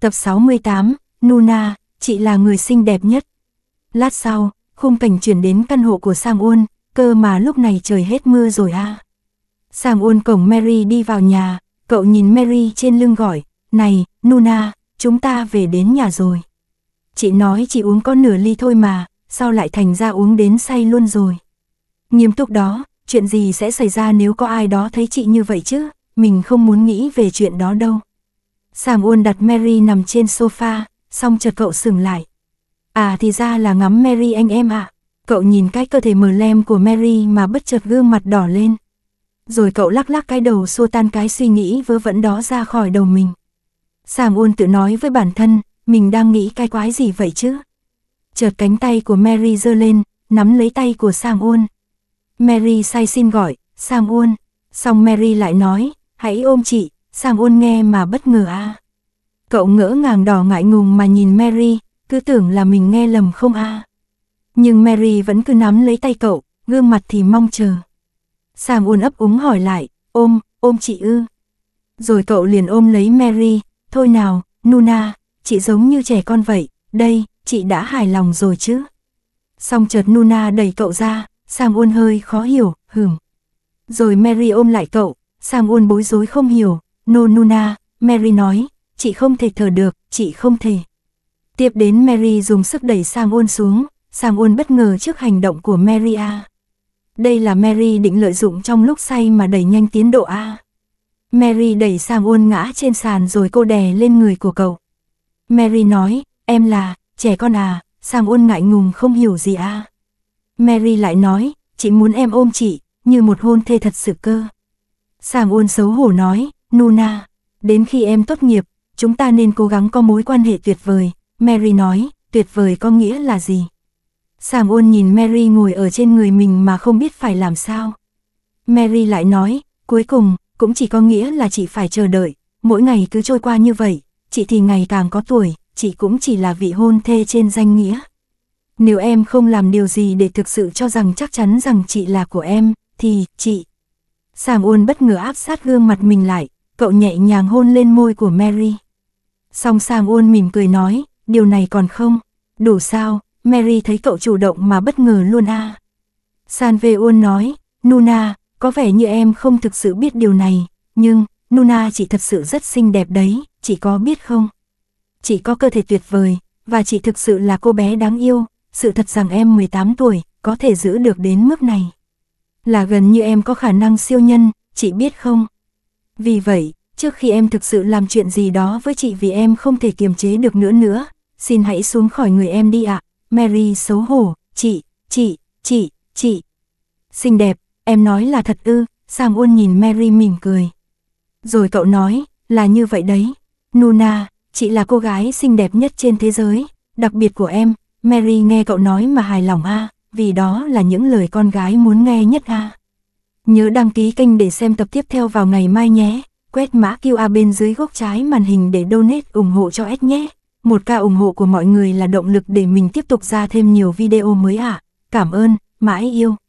Tập 68, Nuna, chị là người xinh đẹp nhất. Lát sau, khung cảnh chuyển đến căn hộ của Sang Uôn, cơ mà lúc này trời hết mưa rồi a. À. Sang Uôn cổng Mary đi vào nhà, cậu nhìn Mary trên lưng gọi, này, Nuna, chúng ta về đến nhà rồi. Chị nói chị uống có nửa ly thôi mà, sao lại thành ra uống đến say luôn rồi. Nghiêm túc đó, chuyện gì sẽ xảy ra nếu có ai đó thấy chị như vậy chứ, mình không muốn nghĩ về chuyện đó đâu. Sàm Uôn đặt Mary nằm trên sofa, xong chợt cậu sừng lại. À thì ra là ngắm Mary anh em ạ. À. Cậu nhìn cái cơ thể mờ lem của Mary mà bất chợt gương mặt đỏ lên. Rồi cậu lắc lắc cái đầu xua tan cái suy nghĩ vớ vẩn đó ra khỏi đầu mình. Sàm Uôn tự nói với bản thân, mình đang nghĩ cái quái gì vậy chứ? Chợt cánh tay của Mary giơ lên, nắm lấy tay của Sam Uôn. Mary say xin gọi, Sam Uôn. Xong Mary lại nói, hãy ôm chị, Sang ôn nghe mà bất ngờ a. À. Cậu ngỡ ngàng đỏ ngại ngùng mà nhìn Mary, cứ tưởng là mình nghe lầm không a. À. Nhưng Mary vẫn cứ nắm lấy tay cậu, gương mặt thì mong chờ. Sang ôn ấp úng hỏi lại, ôm, ôm chị ư. Rồi cậu liền ôm lấy Mary, thôi nào, Nuna, chị giống như trẻ con vậy, đây, chị đã hài lòng rồi chứ. Xong chợt Nuna đẩy cậu ra, Sang ôn hơi khó hiểu, hửm. Rồi Mary ôm lại cậu, Sang ôn bối rối không hiểu, Nonuna, Mary nói, chị không thể thở được, chị không thể. Tiếp đến Mary dùng sức đẩy Sang Uôn xuống, Sang Uôn bất ngờ trước hành động của Mary A. Đây là Mary định lợi dụng trong lúc say mà đẩy nhanh tiến độ A. Mary đẩy Sang Uôn ngã trên sàn rồi cô đè lên người của cậu. Mary nói, em là, trẻ con à, Sang Uôn ngại ngùng không hiểu gì A. Mary lại nói, chị muốn em ôm chị, như một hôn thê thật sự cơ. Sang Uôn xấu hổ nói, Nuna, đến khi em tốt nghiệp, chúng ta nên cố gắng có mối quan hệ tuyệt vời, Mary nói, tuyệt vời có nghĩa là gì? Sam ôn nhìn Mary ngồi ở trên người mình mà không biết phải làm sao. Mary lại nói, cuối cùng, cũng chỉ có nghĩa là chị phải chờ đợi, mỗi ngày cứ trôi qua như vậy, chị thì ngày càng có tuổi, chị cũng chỉ là vị hôn thê trên danh nghĩa. Nếu em không làm điều gì để thực sự cho rằng chắc chắn rằng chị là của em, thì, chị. Sam ôn bất ngờ áp sát gương mặt mình lại, cậu nhẹ nhàng hôn lên môi của Mary. Song Sam Uôn mỉm cười nói, điều này còn không, đủ sao, Mary thấy cậu chủ động mà bất ngờ luôn a. À. San Ve Uôn nói, Nuna, có vẻ như em không thực sự biết điều này, nhưng, Nuna chị thật sự rất xinh đẹp đấy, chị có biết không? Chị có cơ thể tuyệt vời, và chị thực sự là cô bé đáng yêu, sự thật rằng em 18 tuổi, có thể giữ được đến mức này. Là gần như em có khả năng siêu nhân, chị biết không? Vì vậy, trước khi em thực sự làm chuyện gì đó với chị vì em không thể kiềm chế được nữa nữa, xin hãy xuống khỏi người em đi ạ. À. Mary xấu hổ, chị, chị, chị, chị. Xinh đẹp, em nói là thật ư, Sam Uôn nhìn Mary mỉm cười. Rồi cậu nói, là như vậy đấy. Nuna, chị là cô gái xinh đẹp nhất trên thế giới, đặc biệt của em. Mary nghe cậu nói mà hài lòng a, à, vì đó là những lời con gái muốn nghe nhất a. À. Nhớ đăng ký kênh để xem tập tiếp theo vào ngày mai nhé. Quét mã QR bên dưới góc trái màn hình để donate ủng hộ cho S nhé. Một ca ủng hộ của mọi người là động lực để mình tiếp tục ra thêm nhiều video mới ạ. À. Cảm ơn, mãi yêu.